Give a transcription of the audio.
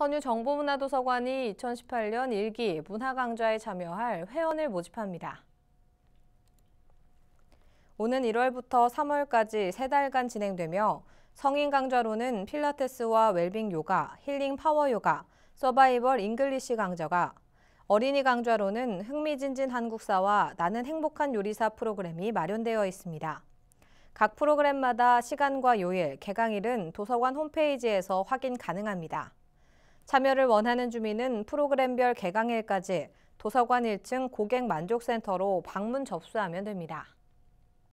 선유 정보문화도서관이 2018년 일기 문화강좌에 참여할 회원을 모집합니다. 오는 1월부터 3월까지 3달간 진행되며 성인 강좌로는 필라테스와 웰빙 요가, 힐링 파워 요가, 서바이벌 잉글리시 강좌가 어린이 강좌로는 흥미진진 한국사와 나는 행복한 요리사 프로그램이 마련되어 있습니다. 각 프로그램마다 시간과 요일, 개강일은 도서관 홈페이지에서 확인 가능합니다. 참여를 원하는 주민은 프로그램별 개강일까지 도서관 1층 고객만족센터로 방문 접수하면 됩니다.